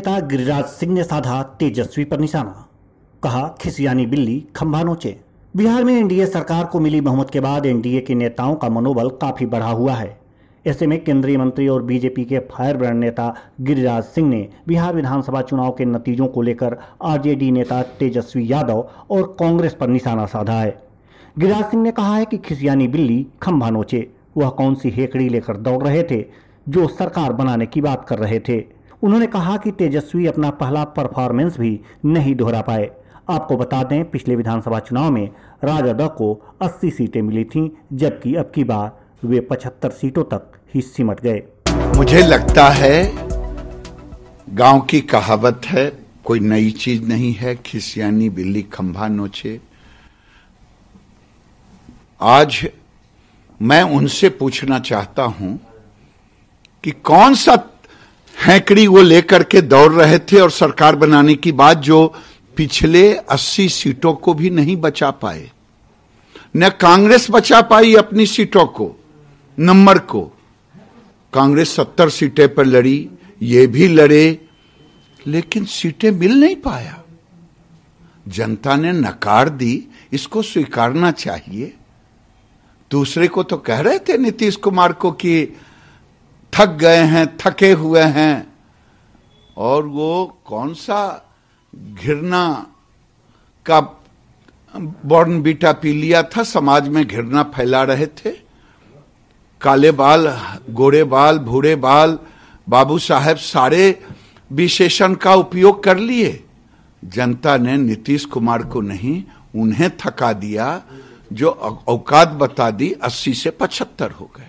नेता गिरिराज सिंह ने साधा तेजस्वी पर निशाना कहा खिसियानी बिल्ली खंभा नोचे बिहार में एनडीए सरकार को मिली बहुमत के बाद एनडीए के नेताओं का मनोबल काफी बढ़ा हुआ है ऐसे में केंद्रीय मंत्री और बीजेपी के फायर ब्रांड नेता गिरिराज सिंह ने बिहार विधानसभा चुनाव के नतीजों को लेकर आरजेडी नेता तेजस्वी यादव और कांग्रेस पर निशाना साधा है गिरिराज सिंह ने कहा है कि खिसियानी बिल्ली खंभा नोचे वह कौन सी हेकड़ी लेकर दौड़ रहे थे जो सरकार बनाने की बात कर रहे थे उन्होंने कहा कि तेजस्वी अपना पहला परफॉर्मेंस भी नहीं दोहरा पाए आपको बता दें पिछले विधानसभा चुनाव में राजद को 80 सीटें मिली थीं जबकि अब की बार वे 75 सीटों तक ही सिमट गए मुझे लगता है गांव की कहावत है कोई नई चीज नहीं है खिसियानी बिल्ली खंभा नोचे आज मैं उनसे पूछना चाहता हूं कि कौन सा हैकड़ी वो लेकर के दौड़ रहे थे और सरकार बनाने की बात जो पिछले 80 सीटों को भी नहीं बचा पाए न कांग्रेस बचा पाई अपनी सीटों को नंबर को कांग्रेस 70 सीटें पर लड़ी ये भी लड़े लेकिन सीटें मिल नहीं पाया जनता ने नकार दी इसको स्वीकारना चाहिए दूसरे को तो कह रहे थे नीतीश कुमार को कि थक गए हैं थके हुए हैं और वो कौन सा घृणा का बॉर्न बीटा पी लिया था समाज में घृणा फैला रहे थे काले बाल गोरे बाल भूरे बाल बाबू साहेब सारे विशेषण का उपयोग कर लिए जनता ने नीतीश कुमार को नहीं उन्हें थका दिया जो औकात बता दी अस्सी से पचहत्तर हो गए